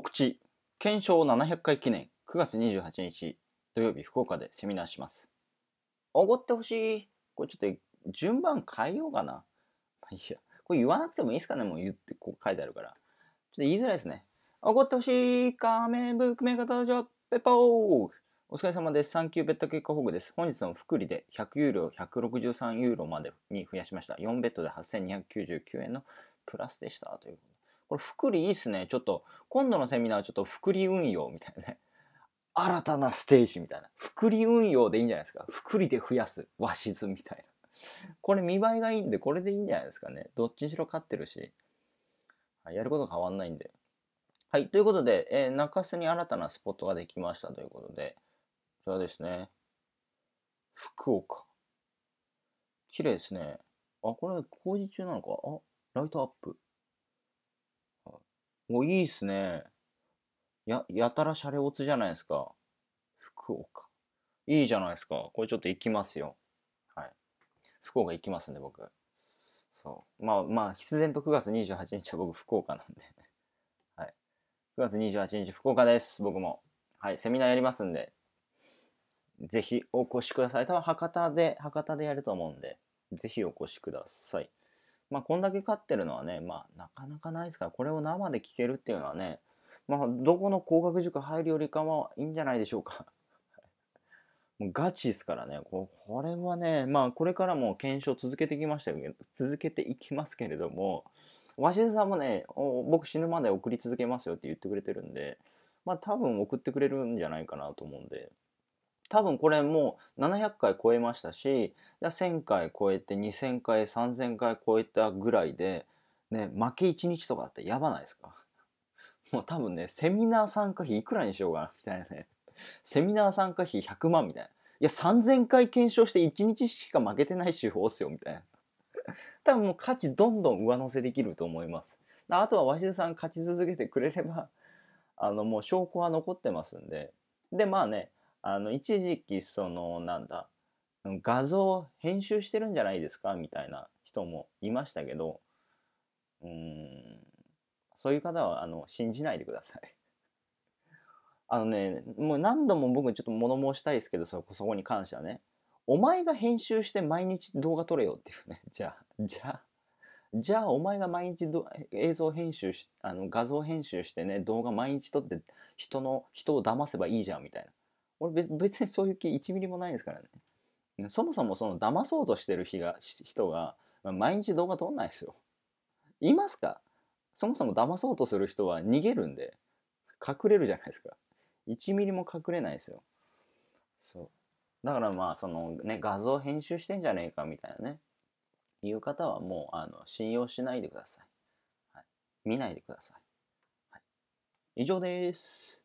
告知、検証700回記念、9月28日土曜日、福岡でセミナーします。おごってほしい。これちょっと順番変えようかな。まあいいや。これ言わなくてもいいですかねもう言って、こう書いてあるから。ちょっと言いづらいですね。おごってほしい。仮面ブックメーカー登場。ペポーお疲れ様です。サンキューベッド結果報告です。本日の福利で100ユーロ163ユーロまでに増やしました。4ベッドで8299円のプラスでした。ということこれ、福利いいっすね。ちょっと、今度のセミナーはちょっと福利運用みたいなね。新たなステージみたいな。福利運用でいいんじゃないですか。福利で増やす和室みたいな。これ見栄えがいいんで、これでいいんじゃないですかね。どっちにしろ勝ってるし。やること変わんないんで。はい。ということで、えー、中洲に新たなスポットができましたということで、こちらですね。福岡。綺麗ですね。あ、これ工事中なのかあ、ライトアップ。ういいっすね。や、やたらシャレオツじゃないですか。福岡。いいじゃないですか。これちょっと行きますよ。はい。福岡行きますんで、僕。そう。まあまあ、必然と9月28日は僕福岡なんで はい。9月28日福岡です。僕も。はい。セミナーやりますんで。ぜひお越しください。多分博多で、博多でやると思うんで、ぜひお越しください。まあ、こんだけ勝ってるのはね、まあ、なかなかないですから、これを生で聞けるっていうのはね、まあ、どこの工学塾入るよりかはいいんじゃないでしょうか。もうガチですからね、ここれはね、まあ、これからも検証続けてきましたけど、続けていきますけれども、鷲津さんもね、僕死ぬまで送り続けますよって言ってくれてるんで、まあ、多分送ってくれるんじゃないかなと思うんで、多分これもう700回超えましたし1,000回超えて2,000回3,000回超えたぐらいで、ね、負け1日とかってやばないですか もう多分ねセミナー参加費いくらにしようかなみたいなね セミナー参加費100万みたいないや3,000回検証して1日しか負けてない手法っすよみたいな 多分もう価値どんどん上乗せできると思いますあとは鷲津さん勝ち続けてくれればあのもう証拠は残ってますんででまあねあの一時期そのなんだ画像編集してるんじゃないですかみたいな人もいましたけどうんそういう方はあの信じないでください あのねもう何度も僕ちょっと物申したいですけどそこそこに関してはねお前が編集して毎日動画撮れよっていうね じゃあじゃあじゃあお前が毎日ど映像編集しあの画像編集してね動画毎日撮って人の人を騙せばいいじゃんみたいな俺別 別にそういう気1ミリもないですからね。そもそもその騙そうとしてる日が人が毎日動画撮んないですよ。いますかそもそも騙そうとする人は逃げるんで隠れるじゃないですか。1ミリも隠れないですよ。そう。だからまあそのね画像編集してんじゃねえかみたいなね。いう方はもうあの信用しないでください。はい、見ないでください。はい、以上です。